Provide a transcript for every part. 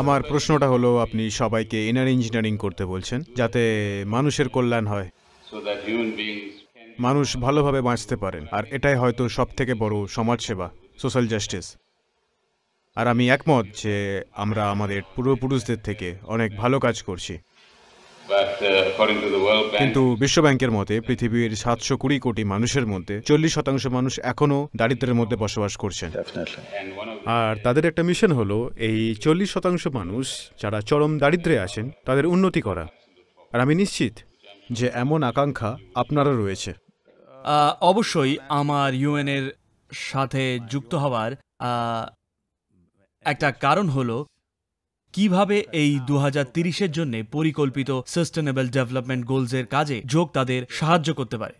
আমার প্রশ্নটা হলো আপনি সবাইকে ইনার ইঞ্জিনিয়ারিং করতে বলছেন যাতে মানুষের কল্যাণ হয় মানুষ ভালোভাবে বাঁচতে পারেন আর এটাই হয়তো সব থেকে বড় সমাজসেবা সোশ্যাল জাস্টিস আর আমি একমত যে আমরা আমাদের পূর্বপুরুষদের থেকে অনেক ভালো কাজ করছি Uh, কিন্তু বিশ্বব্যাংকের মতে পৃথিবীর সাতশো কুড়ি কোটি মানুষের মধ্যে চল্লিশ শতাংশ মানুষ এখনও দারিদ্রের মধ্যে বসবাস করছেন আর তাদের একটা মিশন হলো এই চল্লিশ শতাংশ মানুষ যারা চরম দারিদ্রে আছেন তাদের উন্নতি করা আর আমি নিশ্চিত যে এমন আকাঙ্ক্ষা আপনারও রয়েছে অবশ্যই আমার ইউএনের সাথে যুক্ত হওয়ার একটা কারণ হলো কিভাবে এই দু তিরিশের জন্য পরিকল্পিত সাস্টেনেবল ডেভেলপমেন্ট গোলসের কাজে যোগ তাদের সাহায্য করতে পারে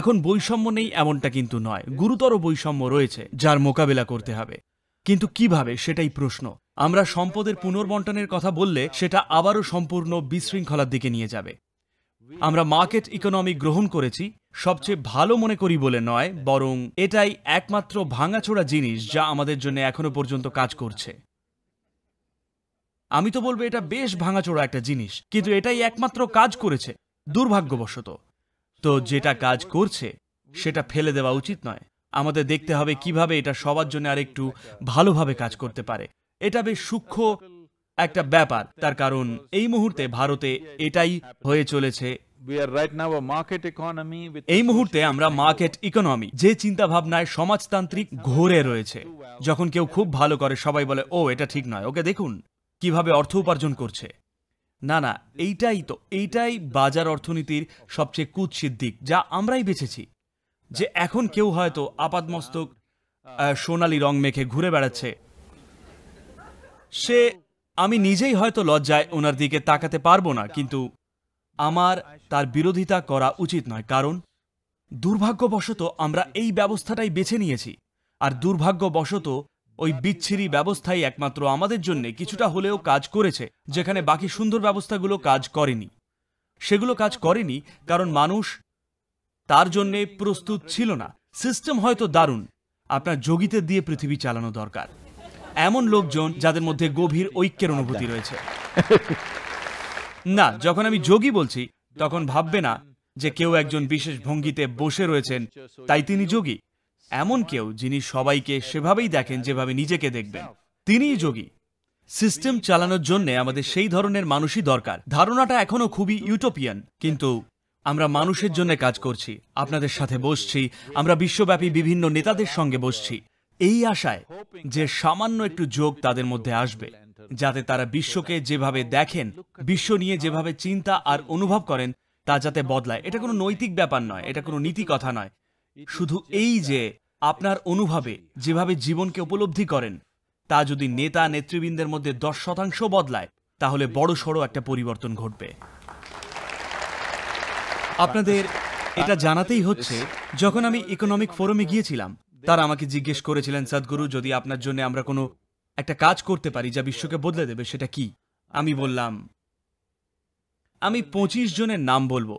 এখন বৈষম্য নেই এমনটা কিন্তু নয় গুরুতর বৈষম্য রয়েছে যার মোকাবেলা করতে হবে কিন্তু কিভাবে সেটাই প্রশ্ন আমরা সম্পদের পুনর্বন্টনের কথা বললে সেটা আবারও সম্পূর্ণ বিশৃঙ্খলার দিকে নিয়ে যাবে আমরা মার্কেট ইকোনমি গ্রহণ করেছি সবচেয়ে ভালো মনে করি বলে নয় বরং এটাই একমাত্র ভাঙাচোড়া জিনিস যা আমাদের জন্য এখনো পর্যন্ত কাজ করছে আমি তো বলবো এটা বেশ ভাঙাচোড়া একটা জিনিস কিন্তু এটাই একমাত্র কাজ করেছে দুর্ভাগ্যবশত তো যেটা কাজ করছে সেটা ফেলে দেওয়া উচিত নয় আমাদের দেখতে হবে কিভাবে এটা সবার জন্য আর একটু ভালোভাবে কাজ করতে পারে এটা বেশ সূক্ষ্ম একটা ব্যাপার তার কারণ এই মুহূর্তে ভারতে এটাই হয়ে চলেছে এই মুহূর্তে আমরা মার্কেট ইকোনমি যে চিন্তা ভাবনায় সমাজতান্ত্রিক ঘোরে রয়েছে যখন কেউ খুব ভালো করে সবাই বলে ও এটা ঠিক নয় ওকে দেখুন কিভাবে অর্থ উপার্জন করছে না না এইটাই তো এইটাই বাজার অর্থনীতির সবচেয়ে কুৎসিত দিক যা আমরাই বেছেছি যে এখন কেউ হয়তো আপাদমস্তক সোনালি রং মেখে ঘুরে বেড়াচ্ছে সে আমি নিজেই হয়তো লজ্জায় ওনার দিকে তাকাতে পারবো না কিন্তু আমার তার বিরোধিতা করা উচিত নয় কারণ দুর্ভাগ্যবশত আমরা এই ব্যবস্থাটাই বেছে নিয়েছি আর দুর্ভাগ্যবশত ওই বিচ্ছিরি ব্যবস্থাই একমাত্র আমাদের জন্য কিছুটা হলেও কাজ করেছে যেখানে বাকি সুন্দর ব্যবস্থাগুলো কাজ করেনি সেগুলো কাজ করেনি কারণ মানুষ তার জন্যে প্রস্তুত ছিল না সিস্টেম হয়তো দারুণ আপনার যোগীতে দিয়ে পৃথিবী চালানো দরকার এমন লোকজন যাদের মধ্যে গভীর ঐক্যের অনুভূতি রয়েছে না যখন আমি যোগী বলছি তখন ভাববে না যে কেউ একজন বিশেষ ভঙ্গিতে বসে রয়েছেন তাই তিনি যোগী এমন কেউ যিনি সবাইকে সেভাবেই দেখেন যেভাবে নিজেকে দেখবেন তিনিই যোগী সিস্টেম চালানোর জন্য আমাদের সেই ধরনের মানুষই দরকার ধারণাটা এখনো খুবই ইউটোপিয়ান কিন্তু আমরা মানুষের জন্য কাজ করছি আপনাদের সাথে বসছি আমরা বিশ্বব্যাপী বিভিন্ন নেতাদের সঙ্গে বসছি এই আশায় যে সামান্য একটু যোগ তাদের মধ্যে আসবে যাতে তারা বিশ্বকে যেভাবে দেখেন বিশ্ব নিয়ে যেভাবে চিন্তা আর অনুভব করেন তা যাতে বদলায় এটা কোনো নৈতিক ব্যাপার নয় এটা কোনো নীতি কথা নয় শুধু এই যে আপনার অনুভবে যেভাবে জীবনকে উপলব্ধি করেন তা যদি নেতা নেতৃবৃন্দের মধ্যে দশ শতাংশ বদলায় তাহলে বড় সড়ো একটা পরিবর্তন ঘটবে আপনাদের এটা জানাতেই হচ্ছে যখন আমি ইকোনমিক ফোরামে গিয়েছিলাম তারা আমাকে জিজ্ঞেস করেছিলেন সদ্গুরু যদি আপনার জন্য আমরা কোনো একটা কাজ করতে পারি যা বিশ্বকে বদলে দেবে সেটা কি আমি বললাম আমি পঁচিশ জনের নাম বলবো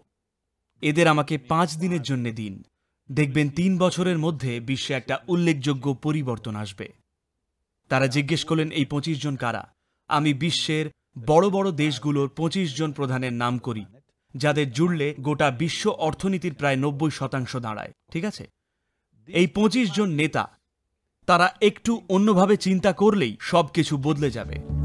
এদের আমাকে পাঁচ দিনের জন্য দিন দেখবেন তিন বছরের মধ্যে বিশ্বে একটা উল্লেখযোগ্য পরিবর্তন আসবে তারা জিজ্ঞেস করলেন এই পঁচিশ জন কারা আমি বিশ্বের বড় বড় দেশগুলোর পঁচিশ জন প্রধানের নাম করি যাদের জুড়লে গোটা বিশ্ব অর্থনীতির প্রায় নব্বই শতাংশ দাঁড়ায় ঠিক আছে এই পঁচিশ জন নেতা তারা একটু অন্যভাবে চিন্তা করলেই সব কিছু বদলে যাবে